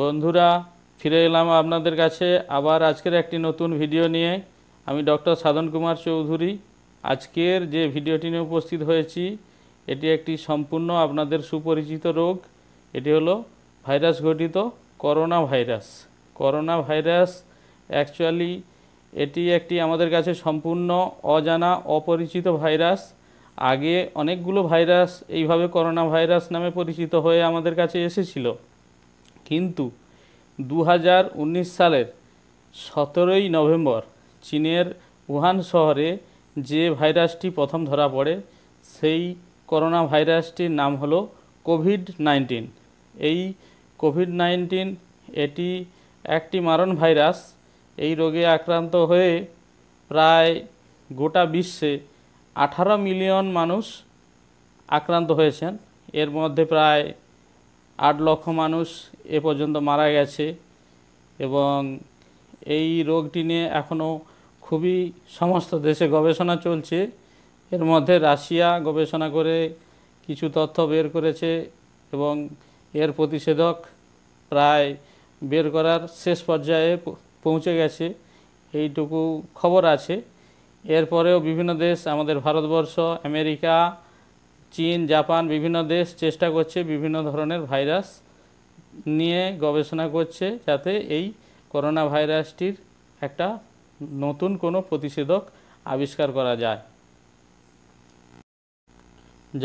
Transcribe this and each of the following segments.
বন্ধুরা ফিরে এলাম আপনাদের কাছে আবার আজকের একটি নতুন ভিডিও নিয়ে আমি ডক্টর সাধন কুমার চৌধুরী আজকের যে ভিডিওটি নিয়ে উপস্থিত হয়েছি এটি একটি সম্পূর্ণ আপনাদের সুপরিচিত রোগ এটি হলো ভাইরাস ঘটিত corona virus corona virus actually এটি একটি আমাদের কাছে সম্পূর্ণ অজানা অপরিচিত ভাইরাস আগে অনেকগুলো ভাইরাস এইভাবে করোনা ভাইরাস নামে পরিচিত হয়ে আমাদের কাছে এসেছিল কিন্তু দু সালের সতেরোই নভেম্বর চীনের উহান শহরে যে ভাইরাসটি প্রথম ধরা পড়ে সেই করোনা ভাইরাসটির নাম হলো কোভিড নাইন্টিন এই কোভিড নাইন্টিন এটি একটি মারণ ভাইরাস এই রোগে আক্রান্ত হয়ে প্রায় গোটা বিশ্বে আঠারো মিলিয়ন মানুষ আক্রান্ত হয়েছেন এর মধ্যে প্রায় আট লক্ষ মানুষ এ পর্যন্ত মারা গেছে এবং এই রোগটি নিয়ে এখনও খুবই সমস্ত দেশে গবেষণা চলছে এর মধ্যে রাশিয়া গবেষণা করে কিছু তথ্য বের করেছে এবং এর প্রতিষেধক প্রায় বের করার শেষ পর্যায়ে পৌঁছে গেছে এইটুকু খবর আছে এরপরেও বিভিন্ন দেশ আমাদের ভারতবর্ষ আমেরিকা চীন জাপান বিভিন্ন দেশ চেষ্টা করছে বিভিন্ন ধরনের ভাইরাস নিয়ে গবেষণা করছে যাতে এই করোনা ভাইরাসটির একটা নতুন কোনো প্রতিষেধক আবিষ্কার করা যায়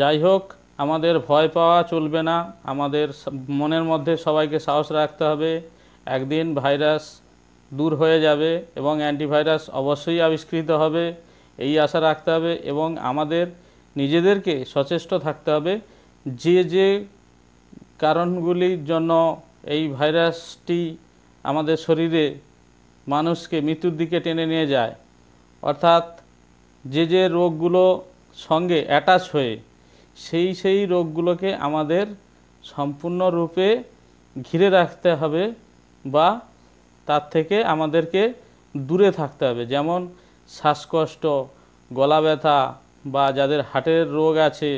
যাই হোক আমাদের ভয় পাওয়া চলবে না আমাদের মনের মধ্যে সবাইকে সাহস রাখতে হবে একদিন ভাইরাস দূর হয়ে যাবে এবং অ্যান্টিভাইরাস অবশ্যই আবিষ্কৃত হবে এই আশা রাখতে হবে এবং আমাদের নিজেদেরকে সচেষ্ট থাকতে হবে যে যে কারণগুলির জন্য এই ভাইরাসটি আমাদের শরীরে মানুষকে মৃত্যুর দিকে টেনে নিয়ে যায় অর্থাৎ যে যে রোগগুলো সঙ্গে অ্যাটাচ হয়ে সেই সেই রোগগুলোকে আমাদের সম্পূর্ণরূপে ঘিরে রাখতে হবে বা তার থেকে আমাদেরকে দূরে থাকতে হবে যেমন শ্বাসকষ্ট গলা ব্যথা বা যাদের হার্টের রোগ আছে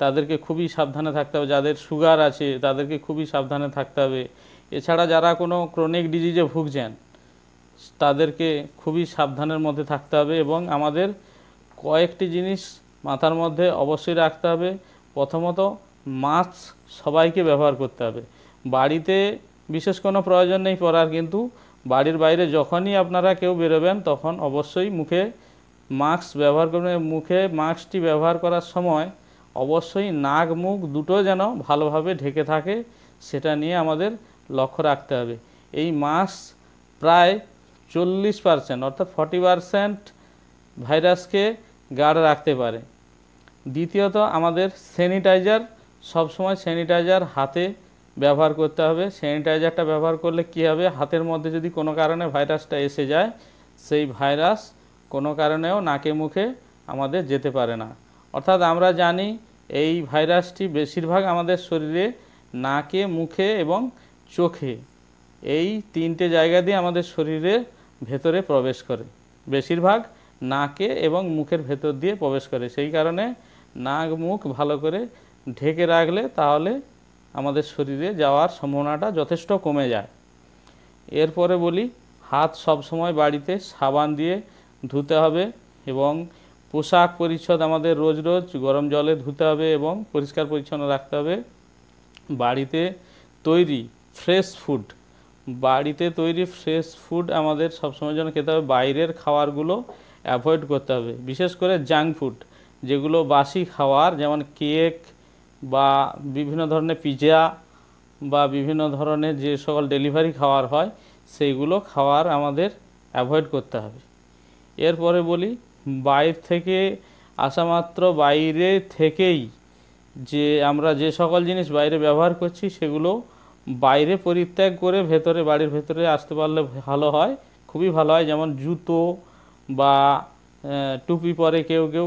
তাদেরকে খুবই সাবধানে থাকতে হবে যাদের সুগার আছে তাদেরকে খুবই সাবধানে থাকতে হবে এছাড়া যারা কোনো ক্রনিক ডিজিজে ভুগছেন তাদেরকে খুবই সাবধানের মধ্যে থাকতে হবে এবং আমাদের কয়েকটি জিনিস মাথার মধ্যে অবশ্যই রাখতে হবে প্রথমত মাস্ক সবাইকে ব্যবহার করতে হবে বাড়িতে বিশেষ কোনো প্রয়োজন নেই পড়ার কিন্তু বাড়ির বাইরে যখনই আপনারা কেউ বেরোবেন তখন অবশ্যই মুখে মাস্ক ব্যবহার করবেন মুখে মাস্কটি ব্যবহার করার সময় অবশ্যই নাক মুখ দুটো যেন ভালোভাবে ঢেকে থাকে সেটা নিয়ে আমাদের লক্ষ্য রাখতে হবে এই মাস্ক প্রায় চল্লিশ পারসেন্ট অর্থাৎ ফর্টি পারসেন্ট ভাইরাসকে গার্ড রাখতে পারে দ্বিতীয়ত আমাদের স্যানিটাইজার সবসময় স্যানিটাইজার হাতে ব্যবহার করতে হবে স্যানিটাইজারটা ব্যবহার করলে কী হবে হাতের মধ্যে যদি কোনো কারণে ভাইরাসটা এসে যায় সেই ভাইরাস কোনো কারণেও নাকে মুখে আমাদের যেতে পারে না অর্থাৎ আমরা জানি এই ভাইরাসটি বেশিরভাগ আমাদের শরীরে নাকে মুখে এবং চোখে এই তিনটে জায়গা দিয়ে আমাদের শরীরে ভেতরে প্রবেশ করে বেশিরভাগ নাকে এবং মুখের ভেতর দিয়ে প্রবেশ করে সেই কারণে নাক মুখ ভালো করে ঢেকে রাখলে তাহলে আমাদের শরীরে যাওয়ার সম্ভাবনাটা যথেষ্ট কমে যায় এরপরে বলি হাত সবসময় বাড়িতে সাবান দিয়ে ধুতে হবে এবং পোশাক পরিচ্ছদ আমাদের রোজ রোজ গরম জলে ধুতে হবে এবং পরিষ্কার পরিচ্ছন্ন রাখতে হবে বাড়িতে তৈরি ফ্রেশ ফুড বাড়িতে তৈরি ফ্রেশ ফুড আমাদের সবসময়ের জন্য খেতে হবে বাইরের খাবারগুলো অ্যাভয়েড করতে হবে বিশেষ করে জাঙ্ক ফুড যেগুলো বাসি খাওয়ার যেমন কেক বা বিভিন্ন ধরনের পিজা বা বিভিন্ন ধরনের যে সকল ডেলিভারি খাওয়ার হয় সেইগুলো খাওয়ার আমাদের অ্যাভয়েড করতে হবে এরপরে বলি বাইর থেকে আসা মাত্র বাইরে থেকেই যে আমরা যে সকল জিনিস বাইরে ব্যবহার করছি সেগুলো বাইরে পরিত্যাগ করে ভেতরে বাড়ির ভেতরে আসতে পারলে ভালো হয় খুবই ভালো হয় যেমন জুতো বা টুপি পরে কেউ কেউ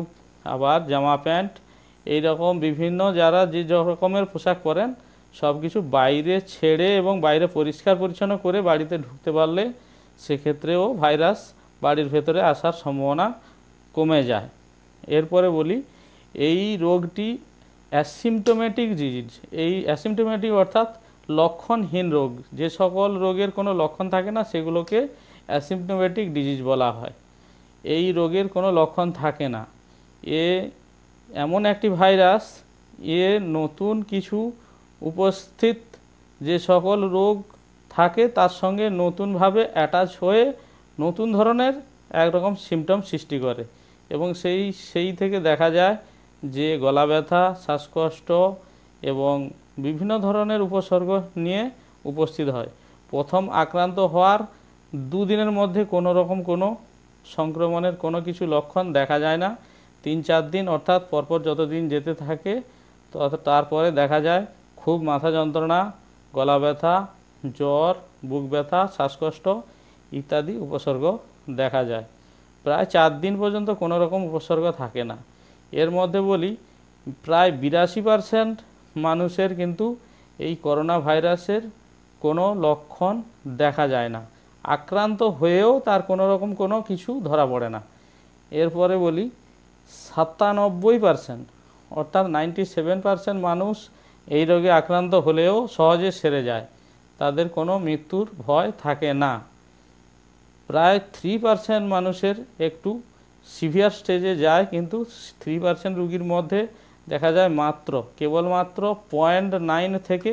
আবার জামা প্যান্ট এই রকম বিভিন্ন যারা যে রকমের পোশাক পরেন সব কিছু বাইরে ছেড়ে এবং বাইরে পরিষ্কার পরিচ্ছন্ন করে বাড়িতে ঢুকতে পারলে সেক্ষেত্রেও ভাইরাস বাড়ির ভেতরে আসার সম্ভাবনা কমে যায় এরপরে বলি এই রোগটি অ্যাসিমটোমেটিক ডিজিজ এই অ্যাসিমটোমেটিক অর্থাৎ লক্ষণহীন রোগ যে সকল রোগের কোনো লক্ষণ থাকে না সেগুলোকে অ্যাসিমটোমেটিক ডিজিজ বলা হয় এই রোগের কোনো লক্ষণ থাকে না এ এমন একটি ভাইরাস এ নতুন কিছু উপস্থিত যে সকল রোগ থাকে তার সঙ্গে নতুনভাবে অ্যাটাচ হয়ে নতুন ধরনের একরকম সিমটম সৃষ্টি করে এবং সেই সেই থেকে দেখা যায় যে গলা ব্যথা শ্বাসকষ্ট এবং বিভিন্ন ধরনের উপসর্গ নিয়ে উপস্থিত হয় প্রথম আক্রান্ত হওয়ার দুদিনের মধ্যে কোনো রকম কোনো সংক্রমণের কোনো কিছু লক্ষণ দেখা যায় না তিন চার দিন অর্থাৎ পরপর যতদিন যেতে থাকে তারপরে দেখা যায় খুব মাথা যন্ত্রণা গলা ব্যথা জ্বর বুক ব্যথা শ্বাসকষ্ট ইত্যাদি উপসর্গ দেখা যায় প্রায় চার দিন পর্যন্ত কোনো রকম উপসর্গ থাকে না এর মধ্যে বলি প্রায় বিরাশি পারসেন্ট মানুষের কিন্তু এই করোনা ভাইরাসের কোনো লক্ষণ দেখা যায় না আক্রান্ত হয়েও তার কোনো রকম কোনো কিছু ধরা পড়ে না এরপরে বলি সাতানব্বই পারসেন্ট অর্থাৎ নাইনটি সেভেন পারসেন্ট মানুষ এই রোগে আক্রান্ত হলেও সহজে সেরে যায় তাদের কোনো মৃত্যুর ভয় থাকে না প্রায় থ্রি পার্সেন্ট মানুষের একটু সিভিয়ার স্টেজে যায় কিন্তু থ্রি পার্সেন্ট রুগীর মধ্যে দেখা যায় মাত্র কেবলমাত্র পয়েন্ট নাইন থেকে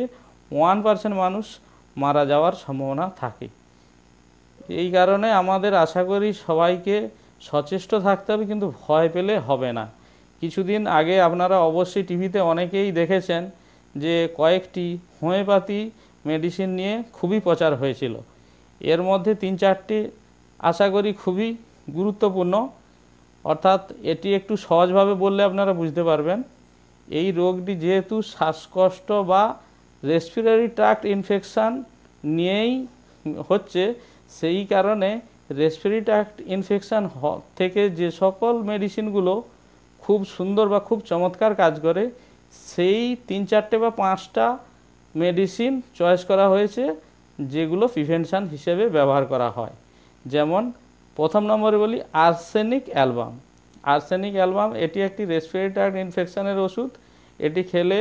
ওয়ান পার্সেন্ট মানুষ মারা যাওয়ার সম্ভাবনা থাকে এই কারণে আমাদের আশা করি সবাইকে সচেষ্ট থাকতে হবে কিন্তু ভয় পেলে হবে না কিছুদিন আগে আপনারা অবশ্যই টিভিতে অনেকেই দেখেছেন যে কয়েকটি হোমিওপ্যাথি মেডিসিন নিয়ে খুবই প্রচার হয়েছিল এর মধ্যে তিন চারটি আশা করি খুবই গুরুত্বপূর্ণ অর্থাৎ এটি একটু সহজভাবে বললে আপনারা বুঝতে পারবেন এই রোগটি যেহেতু শ্বাসকষ্ট বা রেসপিরারি ট্র্যাক্ট ইনফেকশান নিয়েই হচ্ছে সেই কারণে রেসপিরারি ট্র্যাক্ট ইনফেকশান থেকে যে সকল মেডিসিনগুলো খুব সুন্দর বা খুব চমৎকার কাজ করে সেই তিন চারটে বা পাঁচটা মেডিসিন চয়েস করা হয়েছে যেগুলো প্রিভেনশান হিসেবে ব্যবহার করা হয় যেমন প্রথম নম্বরে বলি আর্সেনিক অ্যালবাম আর্সেনিক অ্যালবাম এটি একটি রেসপিরেটার ইনফেকশানের ওষুধ এটি খেলে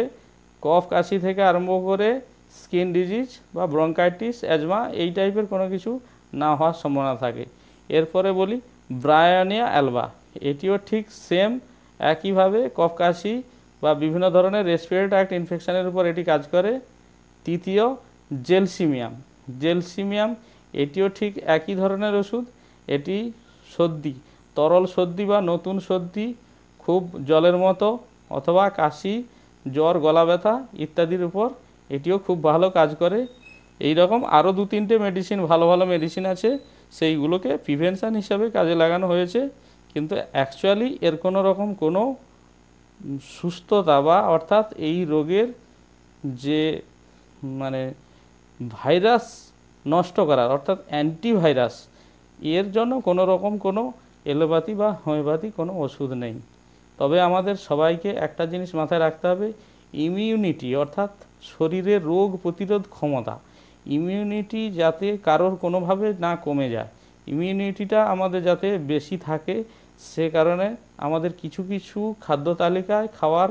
কফ কাশি থেকে আরম্ভ করে স্কিন ডিজিজ বা ব্রঙ্কাইটিস অ্যাজমা এই টাইপের কোনো কিছু না হওয়ার সম্ভাবনা থাকে এরপরে বলি ব্রায়নিয়া অ্যালবা এটিও ঠিক সেম একইভাবে কফ কাশি বা বিভিন্ন ধরনের রেসপিরেট অ্যাক্ট ইনফেকশানের উপর এটি কাজ করে তৃতীয় জেলসিমিয়াম জেলসিমিয়াম এটিও ঠিক একই ধরনের ওষুধ এটি সর্দি তরল সর্দি বা নতুন সর্দি খুব জলের মতো অথবা কাশি জ্বর গলা ব্যথা ইত্যাদির উপর এটিও খুব ভালো কাজ করে এই রকম আরও দু তিনটে মেডিসিন ভালো ভালো মেডিসিন আছে সেইগুলোকে প্রিভেনশান হিসাবে কাজে লাগানো হয়েছে কিন্তু অ্যাকচুয়ালি এর কোনো রকম কোনো সুস্থতা বা অর্থাৎ এই রোগের যে মানে ভাইরাস নষ্ট করার অর্থাৎ অ্যান্টিভাইরাস এর জন্য কোনো রকম কোনো এলোপ্যাথি বা হোমিওপ্যাথি কোনো ওষুধ নেই তবে আমাদের সবাইকে একটা জিনিস মাথায় রাখতে হবে ইমিউনিটি অর্থাৎ শরীরের রোগ প্রতিরোধ ক্ষমতা ইমিউনিটি যাতে কারোর কোনোভাবে না কমে যায় ইমিউনিটিটা আমাদের যাতে বেশি থাকে সে কারণে আমাদের কিছু কিছু খাদ্য তালিকায় খাওয়ার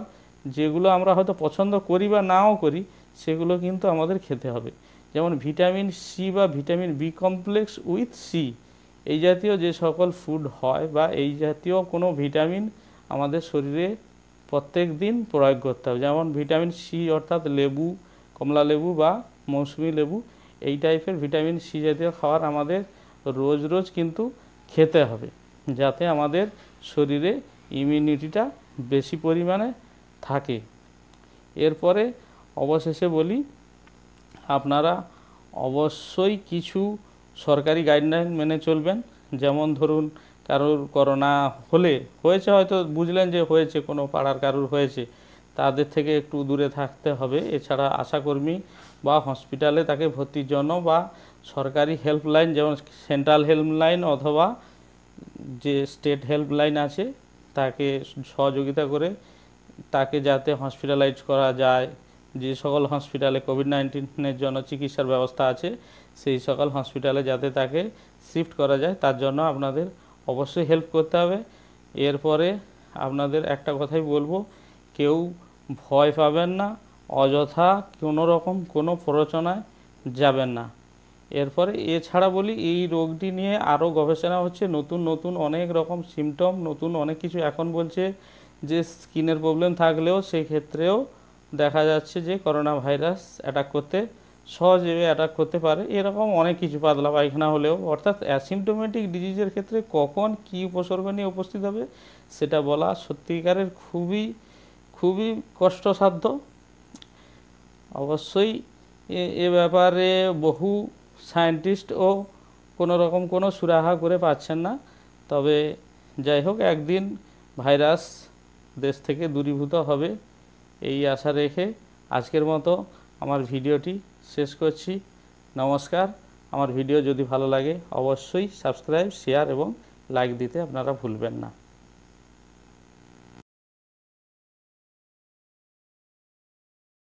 যেগুলো আমরা হয়তো পছন্দ করি বা নাও করি সেগুলো কিন্তু আমাদের খেতে হবে যেমন ভিটামিন সি বা vitamin B complex with C এই জাতীয় যে সকল ফুড হয় বা এই জাতীয় কোনো ভিটামিন আমাদের শরীরে প্রত্যেক দিন প্রয়োগ করতে হবে যেমন ভিটামিন সি অর্থাৎ লেবু কমলা লেবু বা মৌসুমি লেবু এই টাইপের ভিটামিন সি জাতীয় খাবার আমাদের রোজ রোজ কিন্তু খেতে হবে যাতে আমাদের শরীরে ইমিউনিটিটা বেশি পরিমাণে থাকে এরপরে অবশেষে বলি আপনারা অবশ্যই কিছু সরকারি গাইডলাইন মেনে চলবেন যেমন ধরুন কারোর করোনা হলে হয়েছে হয়তো বুঝলেন যে হয়েছে কোনো পাড়ার কারোর হয়েছে তাদের থেকে একটু দূরে থাকতে হবে এছাড়া আশাকর্মী বা হসপিটালে তাকে ভর্তির জন্য বা সরকারি হেল্পলাইন যেমন সেন্ট্রাল হেল্পলাইন অথবা যে স্টেট হেল্পলাইন আছে তাকে সহযোগিতা করে তাকে যাতে হসপিটালাইজ করা যায় যে সকল হসপিটালে কোভিড নাইন্টিনের জন্য চিকিৎসার ব্যবস্থা আছে সেই সকল হসপিটালে যাতে তাকে শিফট করা যায় তার জন্য আপনাদের অবশ্যই হেল্প করতে হবে এরপরে আপনাদের একটা কথাই বলবো কেউ ভয় পাবেন না অযথা কোনো রকম কোনো প্ররোচনায় যাবেন না এরপরে এছাড়া বলি এই রোগটি নিয়ে আরও গবেষণা হচ্ছে নতুন নতুন অনেক রকম সিমটম নতুন অনেক কিছু এখন বলছে যে স্কিনের প্রবলেম থাকলেও সেক্ষেত্রেও দেখা যাচ্ছে যে করোনা ভাইরাস অ্যাটাক করতে সহজে অ্যাটাক করতে পারে এরকম অনেক কিছু পাতলা পায়খানা হলেও অর্থাৎ অ্যাসিমটোমেটিক ডিজিজের ক্ষেত্রে কখন কী উপসর্গ নিয়ে উপস্থিত হবে সেটা বলা সত্যিকারের খুবই খুবই কষ্টসাধ্য অবশ্যই এ ব্যাপারে বহু সায়েন্টিস্টও কোনো রকম কোনো সুরাহা করে পাচ্ছেন না তবে যাই হোক একদিন ভাইরাস দেশ থেকে দূরীভূত হবে এই আশা রেখে আজকের মতো আমার ভিডিওটি শেষ করছি নমস্কার আমার ভিডিও যদি ভালো লাগে অবশ্যই সাবস্ক্রাইব শেয়ার এবং লাইক দিতে আপনারা ভুলবেন না